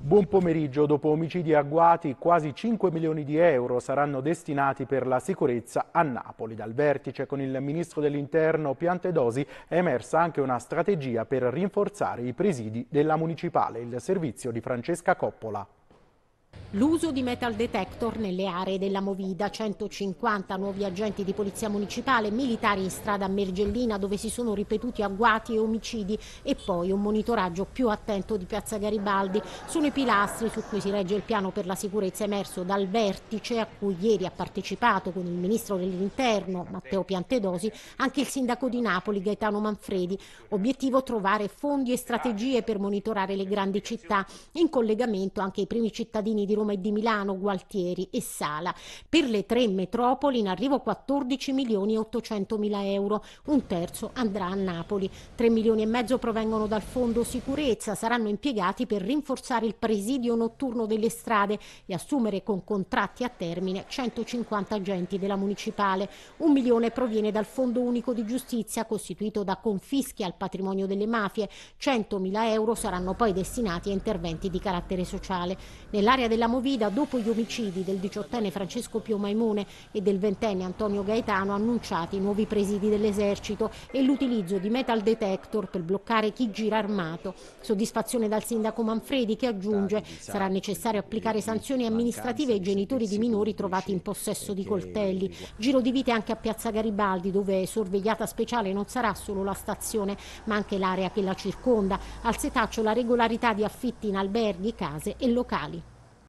Buon pomeriggio. Dopo omicidi agguati, quasi 5 milioni di euro saranno destinati per la sicurezza a Napoli. Dal vertice con il ministro dell'Interno Piantedosi è emersa anche una strategia per rinforzare i presidi della municipale, il servizio di Francesca Coppola. L'uso di metal detector nelle aree della Movida, 150 nuovi agenti di polizia municipale, militari in strada a Mergellina dove si sono ripetuti agguati e omicidi e poi un monitoraggio più attento di Piazza Garibaldi sono i pilastri su cui si regge il piano per la sicurezza emerso dal vertice a cui ieri ha partecipato con il ministro dell'interno Matteo Piantedosi anche il sindaco di Napoli Gaetano Manfredi. Obiettivo trovare fondi e strategie per monitorare le grandi città in collegamento anche ai primi cittadini di Roma e di Milano, Gualtieri e Sala. Per le tre metropoli in arrivo 14 milioni e 800 mila euro, un terzo andrà a Napoli. 3 milioni e mezzo provengono dal Fondo Sicurezza, saranno impiegati per rinforzare il presidio notturno delle strade e assumere con contratti a termine 150 agenti della municipale. Un milione proviene dal Fondo Unico di Giustizia costituito da confischi al patrimonio delle mafie, 100 mila euro saranno poi destinati a interventi di carattere sociale. Nell'area della Movida, dopo gli omicidi del diciottenne Francesco Pio Maimone e del ventenne Antonio Gaetano, annunciati i nuovi presidi dell'esercito e l'utilizzo di metal detector per bloccare chi gira armato. Soddisfazione dal sindaco Manfredi che aggiunge sarà necessario applicare sanzioni amministrative ai genitori di minori trovati in possesso di coltelli. Giro di vite anche a Piazza Garibaldi dove sorvegliata speciale non sarà solo la stazione ma anche l'area che la circonda. Al setaccio la regolarità di affitti in alberghi, case e locali.